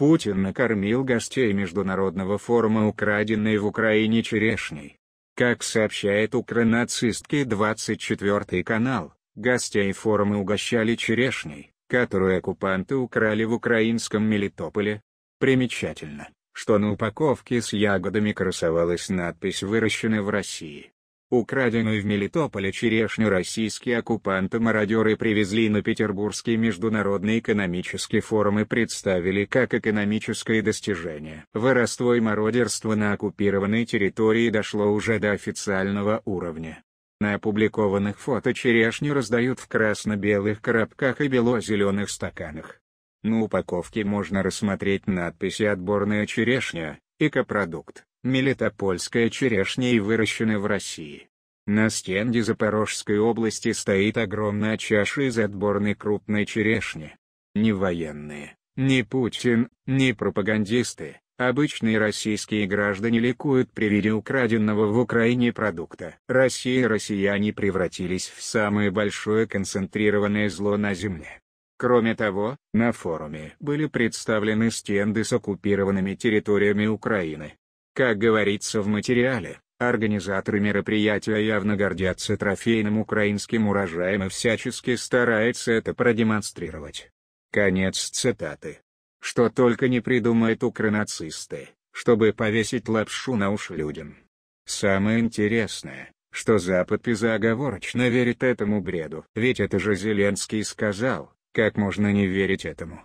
Путин накормил гостей Международного форума украденной в Украине черешней. Как сообщает укранацистский 24 канал, гостей форума угощали черешней, которую оккупанты украли в украинском Мелитополе. Примечательно, что на упаковке с ягодами красовалась надпись «Выращены в России». Украденную в Мелитополе черешню российские оккупанты-мародеры привезли на Петербургский международный экономический форум и представили как экономическое достижение. Воровство и мародерство на оккупированной территории дошло уже до официального уровня. На опубликованных фото черешню раздают в красно-белых коробках и бело-зеленых стаканах. На упаковке можно рассмотреть надписи «Отборная черешня», и «Копродукт». Мелитопольская черешня и выращена в России. На стенде Запорожской области стоит огромная чаша из отборной крупной черешни. Не военные, не Путин, не пропагандисты, обычные российские граждане ликуют при виде украденного в Украине продукта. Россия и россияне превратились в самое большое концентрированное зло на Земле. Кроме того, на форуме были представлены стенды с оккупированными территориями Украины, как говорится в материале, Организаторы мероприятия явно гордятся трофейным украинским урожаем и всячески стараются это продемонстрировать. Конец цитаты. Что только не придумают укронацисты, чтобы повесить лапшу на уши людям. Самое интересное, что Запад безоговорочно верит этому бреду. Ведь это же Зеленский сказал, как можно не верить этому.